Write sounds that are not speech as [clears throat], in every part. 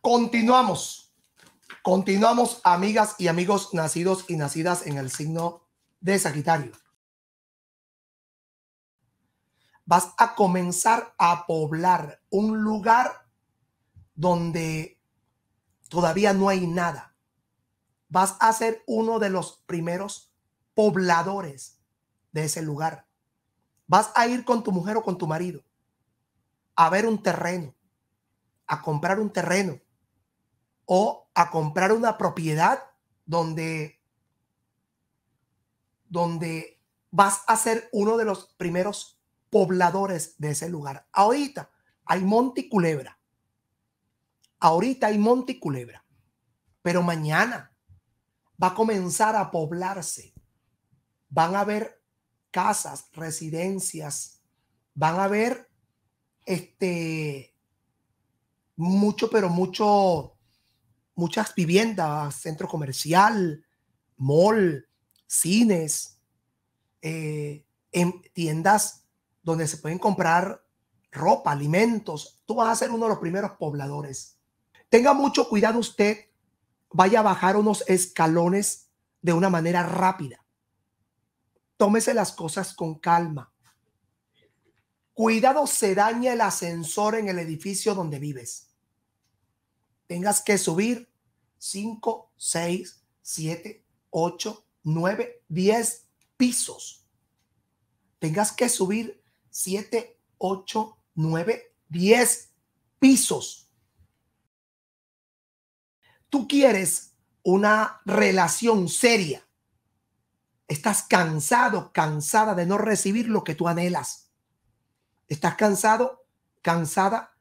Continuamos. Continuamos, amigas y amigos nacidos y nacidas en el signo de Sagitario. Vas a comenzar a poblar un lugar donde todavía no hay nada. Vas a ser uno de los primeros pobladores de ese lugar. Vas a ir con tu mujer o con tu marido a ver un terreno, a comprar un terreno o a comprar una propiedad donde, donde vas a ser uno de los primeros pobladores de ese lugar. Ahorita hay monte y culebra. Ahorita hay monte y culebra. Pero mañana va a comenzar a poblarse. Van a haber casas, residencias, van a haber este mucho pero mucho muchas viviendas, centro comercial, mall, cines, eh, tiendas donde se pueden comprar ropa, alimentos. Tú vas a ser uno de los primeros pobladores. Tenga mucho cuidado usted, vaya a bajar unos escalones de una manera rápida. Tómese las cosas con calma. Cuidado se daña el ascensor en el edificio donde vives tengas que subir 5, 6, 7, 8, 9, 10 pisos. Tengas que subir 7, 8, 9, 10 pisos. Tú quieres una relación seria. Estás cansado, cansada de no recibir lo que tú anhelas. Estás cansado, cansada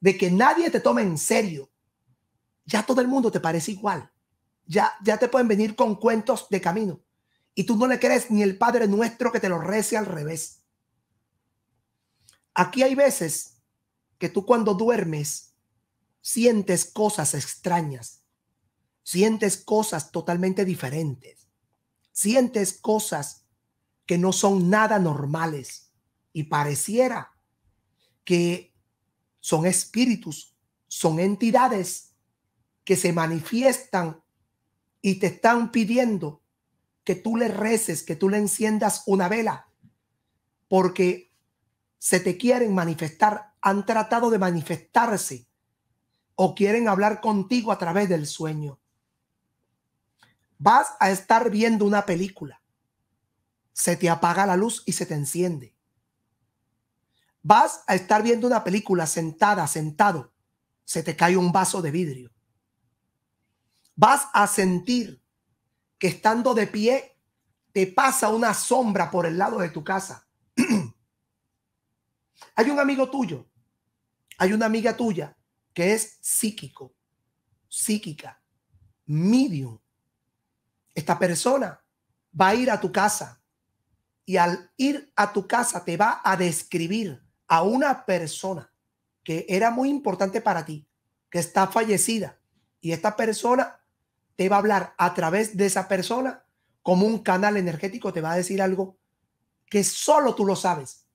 de que nadie te tome en serio, ya todo el mundo te parece igual. Ya, ya te pueden venir con cuentos de camino. Y tú no le crees ni el Padre nuestro que te lo rece al revés. Aquí hay veces que tú cuando duermes sientes cosas extrañas, sientes cosas totalmente diferentes, sientes cosas que no son nada normales y pareciera que son espíritus, son entidades que se manifiestan y te están pidiendo que tú le reces, que tú le enciendas una vela, porque se te quieren manifestar, han tratado de manifestarse o quieren hablar contigo a través del sueño. Vas a estar viendo una película. Se te apaga la luz y se te enciende. Vas a estar viendo una película sentada, sentado. Se te cae un vaso de vidrio vas a sentir que estando de pie te pasa una sombra por el lado de tu casa. [clears throat] hay un amigo tuyo, hay una amiga tuya que es psíquico, psíquica, medium. Esta persona va a ir a tu casa y al ir a tu casa te va a describir a una persona que era muy importante para ti, que está fallecida. Y esta persona te va a hablar a través de esa persona como un canal energético, te va a decir algo que solo tú lo sabes,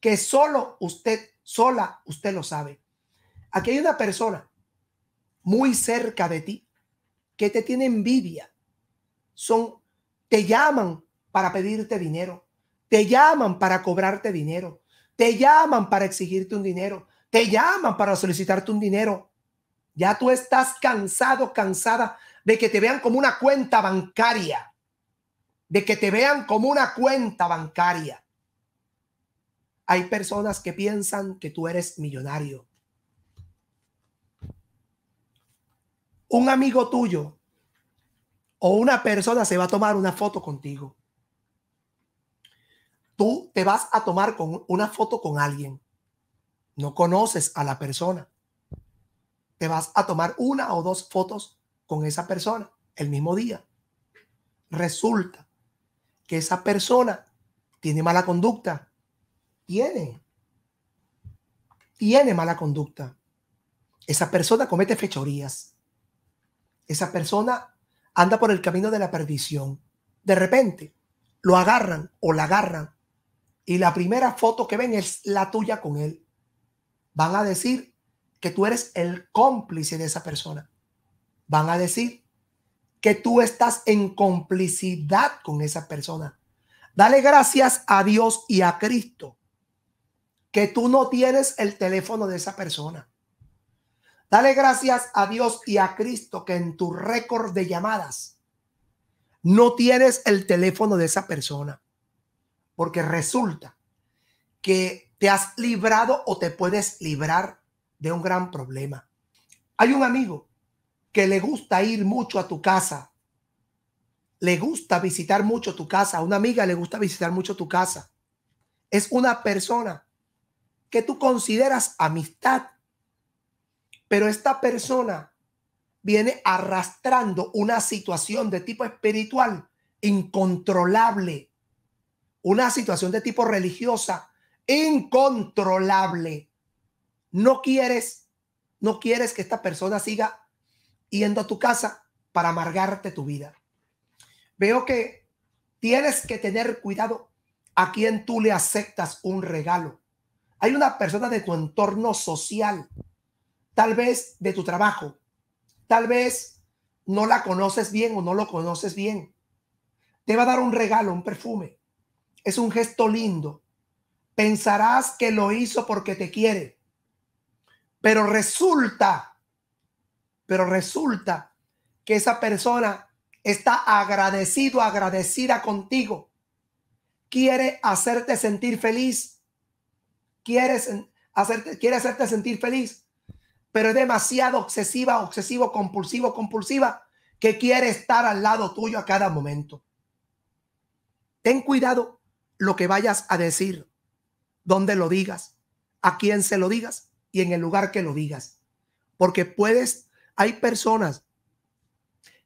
que solo usted, sola, usted lo sabe. Aquí hay una persona muy cerca de ti que te tiene envidia. Son, te llaman para pedirte dinero, te llaman para cobrarte dinero, te llaman para exigirte un dinero, te llaman para solicitarte un dinero. Ya tú estás cansado, cansada de que te vean como una cuenta bancaria, de que te vean como una cuenta bancaria. Hay personas que piensan que tú eres millonario. Un amigo tuyo o una persona se va a tomar una foto contigo. Tú te vas a tomar con una foto con alguien. No conoces a la persona. Te vas a tomar una o dos fotos con esa persona el mismo día. Resulta que esa persona tiene mala conducta. Tiene. Tiene mala conducta. Esa persona comete fechorías. Esa persona anda por el camino de la perdición. De repente lo agarran o la agarran y la primera foto que ven es la tuya con él. Van a decir que tú eres el cómplice de esa persona van a decir que tú estás en complicidad con esa persona. Dale gracias a Dios y a Cristo que tú no tienes el teléfono de esa persona. Dale gracias a Dios y a Cristo que en tu récord de llamadas no tienes el teléfono de esa persona. Porque resulta que te has librado o te puedes librar de un gran problema. Hay un amigo que le gusta ir mucho a tu casa. Le gusta visitar mucho tu casa. A una amiga le gusta visitar mucho tu casa. Es una persona que tú consideras amistad. Pero esta persona viene arrastrando una situación de tipo espiritual incontrolable, una situación de tipo religiosa incontrolable. No quieres, no quieres que esta persona siga yendo a tu casa para amargarte tu vida. Veo que tienes que tener cuidado a quien tú le aceptas un regalo. Hay una persona de tu entorno social, tal vez de tu trabajo, tal vez no la conoces bien o no lo conoces bien. Te va a dar un regalo, un perfume. Es un gesto lindo. Pensarás que lo hizo porque te quiere. Pero resulta pero resulta que esa persona está agradecido, agradecida contigo. Quiere hacerte sentir feliz. Quiere, hacerte, quiere hacerte sentir feliz. Pero es demasiado obsesiva, obsesivo, compulsivo, compulsiva, que quiere estar al lado tuyo a cada momento. Ten cuidado lo que vayas a decir, dónde lo digas, a quién se lo digas y en el lugar que lo digas. Porque puedes hay personas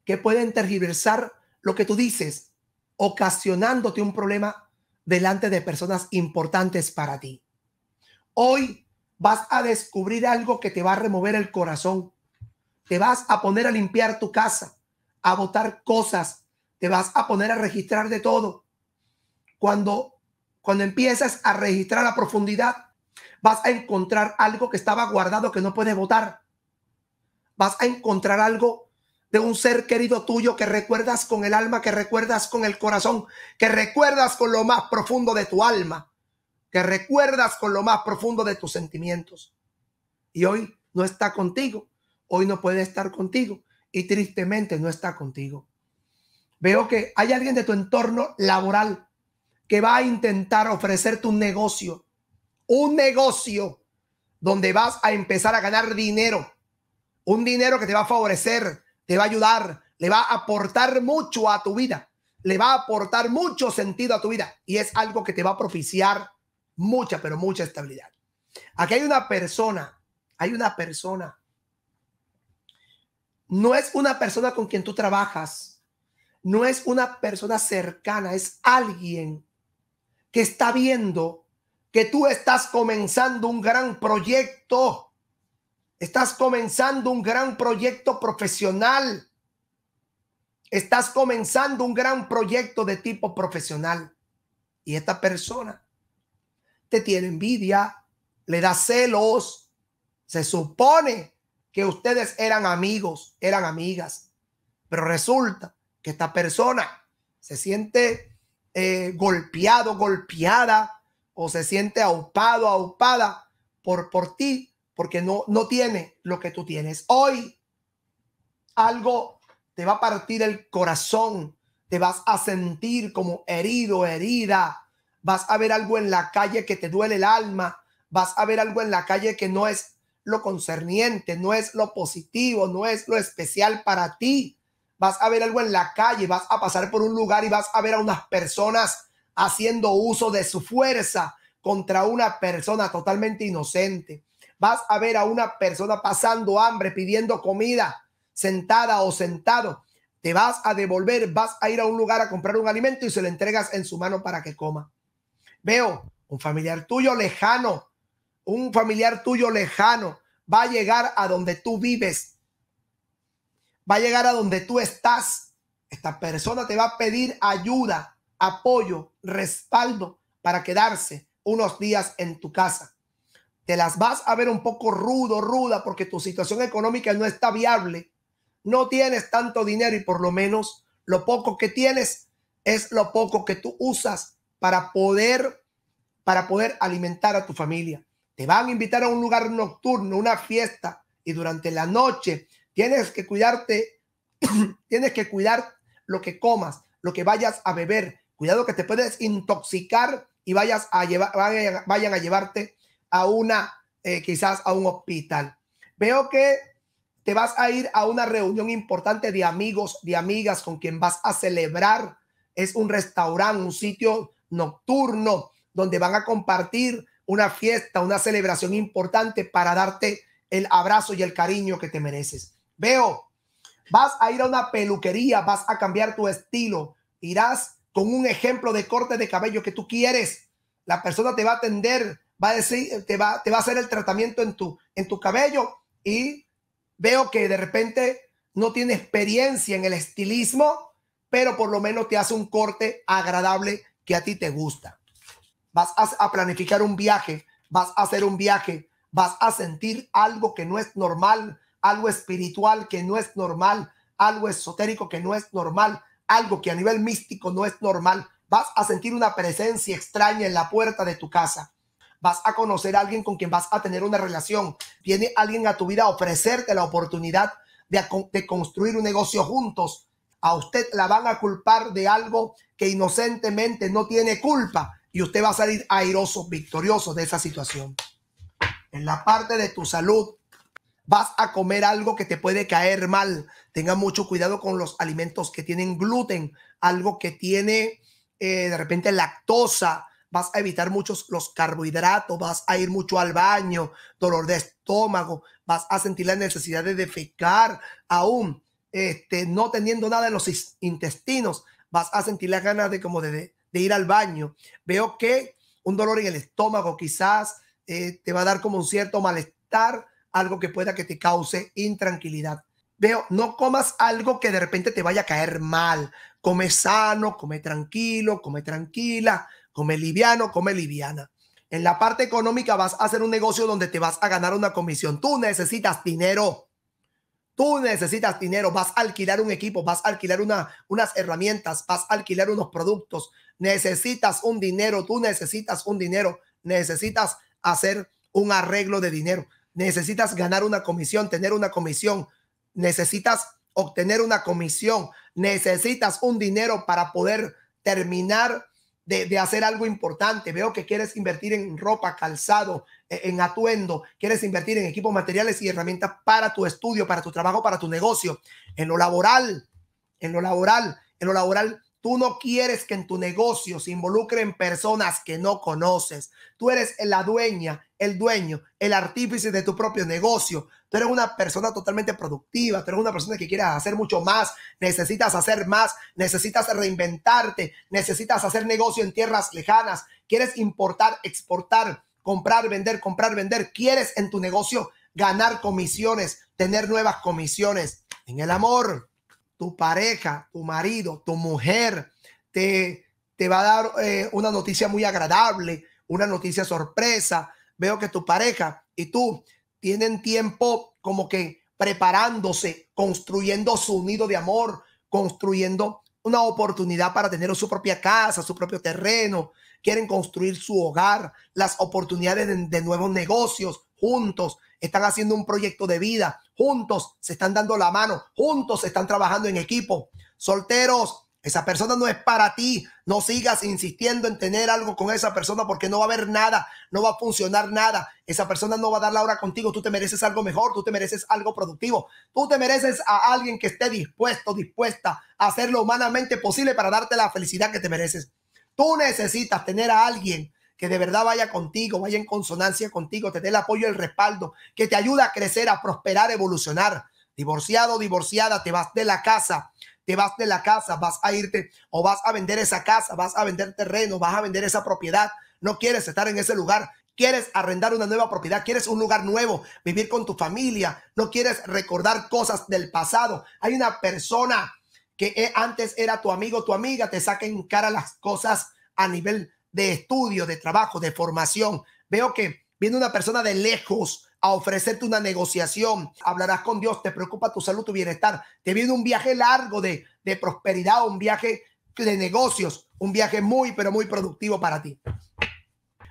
que pueden tergiversar lo que tú dices, ocasionándote un problema delante de personas importantes para ti. Hoy vas a descubrir algo que te va a remover el corazón. Te vas a poner a limpiar tu casa, a botar cosas, te vas a poner a registrar de todo. Cuando cuando empiezas a registrar a profundidad, vas a encontrar algo que estaba guardado que no puedes votar vas a encontrar algo de un ser querido tuyo que recuerdas con el alma, que recuerdas con el corazón, que recuerdas con lo más profundo de tu alma, que recuerdas con lo más profundo de tus sentimientos. Y hoy no está contigo, hoy no puede estar contigo y tristemente no está contigo. Veo que hay alguien de tu entorno laboral que va a intentar ofrecerte un negocio, un negocio donde vas a empezar a ganar dinero un dinero que te va a favorecer, te va a ayudar, le va a aportar mucho a tu vida, le va a aportar mucho sentido a tu vida y es algo que te va a propiciar mucha, pero mucha estabilidad. Aquí hay una persona, hay una persona. No es una persona con quien tú trabajas, no es una persona cercana, es alguien que está viendo que tú estás comenzando un gran proyecto Estás comenzando un gran proyecto profesional. Estás comenzando un gran proyecto de tipo profesional. Y esta persona te tiene envidia, le da celos. Se supone que ustedes eran amigos, eran amigas. Pero resulta que esta persona se siente eh, golpeado, golpeada, o se siente aupado, aupada por, por ti, porque no, no tiene lo que tú tienes. Hoy algo te va a partir el corazón, te vas a sentir como herido, herida, vas a ver algo en la calle que te duele el alma, vas a ver algo en la calle que no es lo concerniente, no es lo positivo, no es lo especial para ti. Vas a ver algo en la calle, vas a pasar por un lugar y vas a ver a unas personas haciendo uso de su fuerza contra una persona totalmente inocente vas a ver a una persona pasando hambre, pidiendo comida, sentada o sentado. Te vas a devolver, vas a ir a un lugar a comprar un alimento y se lo entregas en su mano para que coma. Veo un familiar tuyo lejano, un familiar tuyo lejano va a llegar a donde tú vives, va a llegar a donde tú estás. Esta persona te va a pedir ayuda, apoyo, respaldo para quedarse unos días en tu casa te las vas a ver un poco rudo, ruda, porque tu situación económica no está viable, no tienes tanto dinero y por lo menos lo poco que tienes es lo poco que tú usas para poder, para poder alimentar a tu familia. Te van a invitar a un lugar nocturno, una fiesta, y durante la noche tienes que cuidarte, [clears throat] tienes que cuidar lo que comas, lo que vayas a beber. Cuidado que te puedes intoxicar y vayas a llevar, vayan, vayan a llevarte a una, eh, quizás a un hospital. Veo que te vas a ir a una reunión importante de amigos, de amigas con quien vas a celebrar. Es un restaurante, un sitio nocturno donde van a compartir una fiesta, una celebración importante para darte el abrazo y el cariño que te mereces. Veo, vas a ir a una peluquería, vas a cambiar tu estilo, irás con un ejemplo de corte de cabello que tú quieres. La persona te va a atender va a decir, te va, te va a hacer el tratamiento en tu, en tu cabello y veo que de repente no tiene experiencia en el estilismo, pero por lo menos te hace un corte agradable que a ti te gusta. Vas a, planificar un viaje, vas a hacer un viaje, vas a sentir algo que no es normal, algo espiritual que no es normal, algo esotérico que no es normal, algo que a nivel místico no es normal. Vas a sentir una presencia extraña en la puerta de tu casa vas a conocer a alguien con quien vas a tener una relación, viene alguien a tu vida a ofrecerte la oportunidad de, construir un negocio juntos, a usted la van a culpar de algo que inocentemente no tiene culpa y usted va a salir airoso, victorioso de esa situación. En la parte de tu salud, vas a comer algo que te puede caer mal. Tenga mucho cuidado con los alimentos que tienen gluten, algo que tiene eh, de repente lactosa, vas a evitar muchos los carbohidratos, vas a ir mucho al baño, dolor de estómago, vas a sentir la necesidad de defecar aún este, no teniendo nada en los intestinos, vas a sentir las ganas de como de, ir al baño. Veo que un dolor en el estómago quizás eh, te va a dar como un cierto malestar, algo que pueda que te cause intranquilidad. Veo, no comas algo que de repente te vaya a caer mal. Come sano, come tranquilo, come tranquila Come liviano, come liviana. En la parte económica vas a hacer un negocio donde te vas a ganar una comisión. Tú necesitas dinero. Tú necesitas dinero. Vas a alquilar un equipo, vas a alquilar unas herramientas, vas a alquilar unos productos. Necesitas un dinero. Tú necesitas un dinero. Necesitas hacer un arreglo de dinero. Necesitas ganar una comisión, tener una comisión. Necesitas obtener una comisión. Necesitas un dinero para poder terminar de, hacer algo importante. Veo que quieres invertir en ropa, calzado, e, en atuendo, quieres invertir en equipos, materiales y herramientas para tu estudio, para tu trabajo, para tu negocio. En lo laboral, en lo laboral, en lo laboral, tú no quieres que en tu negocio se involucren personas que no conoces. Tú eres la dueña el dueño, el artífice de tu propio negocio. Tú eres una persona totalmente productiva, tú eres una persona que quiere hacer mucho más, necesitas hacer más, necesitas reinventarte, necesitas hacer negocio en tierras lejanas, quieres importar, exportar, comprar, vender, comprar, vender, quieres en tu negocio ganar comisiones, tener nuevas comisiones. En el amor, tu pareja, tu marido, tu mujer te, te va a dar eh, una noticia muy agradable, una noticia sorpresa, veo que tu pareja y tú tienen tiempo como que preparándose, construyendo su nido de amor, construyendo una oportunidad para tener su propia casa, su propio terreno, quieren construir su hogar, las oportunidades de, nuevos negocios juntos, están haciendo un proyecto de vida juntos, se están dando la mano, juntos están trabajando en equipo. Solteros, esa persona no es para ti. No sigas insistiendo en tener algo con esa persona porque no va a haber nada, no va a funcionar nada. Esa persona no va a dar la hora contigo. Tú te mereces algo mejor, tú te mereces algo productivo. Tú te mereces a alguien que esté dispuesto, dispuesta a hacer lo humanamente posible para darte la felicidad que te mereces. Tú necesitas tener a alguien que de verdad vaya contigo, vaya en consonancia contigo, te dé el apoyo, el respaldo, que te ayude a crecer, a prosperar, evolucionar. Divorciado, divorciada, te vas de la casa, te vas de la casa, vas a irte o vas a vender esa casa, vas a vender terreno, vas a vender esa propiedad, no quieres estar en ese lugar, quieres arrendar una nueva propiedad, quieres un lugar nuevo, vivir con tu familia, no quieres recordar cosas del pasado. Hay una persona que eh, antes era tu amigo, tu amiga, te saca en cara las cosas a nivel de estudio, de trabajo, de formación. Veo que Viene una persona de lejos a ofrecerte una negociación. Hablarás con Dios, te preocupa tu salud, tu bienestar. Te viene un viaje largo de, de prosperidad, un viaje de negocios, un viaje muy, pero muy productivo para ti.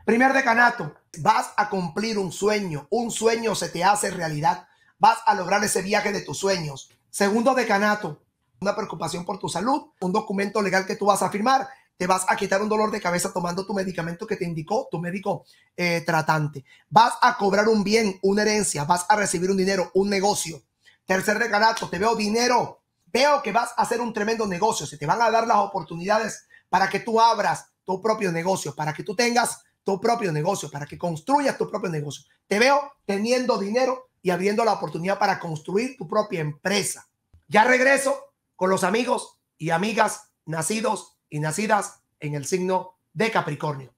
Primer decanato, vas a cumplir un sueño. Un sueño se te hace realidad. Vas a lograr ese viaje de tus sueños. Segundo decanato, una preocupación por tu salud, un documento legal que tú vas a firmar te vas a quitar un dolor de cabeza tomando tu medicamento que te indicó tu médico eh, tratante. Vas a cobrar un bien, una herencia, vas a recibir un dinero, un negocio. Tercer regalato, te veo dinero. Veo que vas a hacer un tremendo negocio. Se te van a dar las oportunidades para que tú abras tu propio negocio, para que tú tengas tu propio negocio, para que construyas tu propio negocio. Te veo teniendo dinero y abriendo la oportunidad para construir tu propia empresa. Ya regreso con los amigos y amigas nacidos y nacidas en el signo de Capricornio.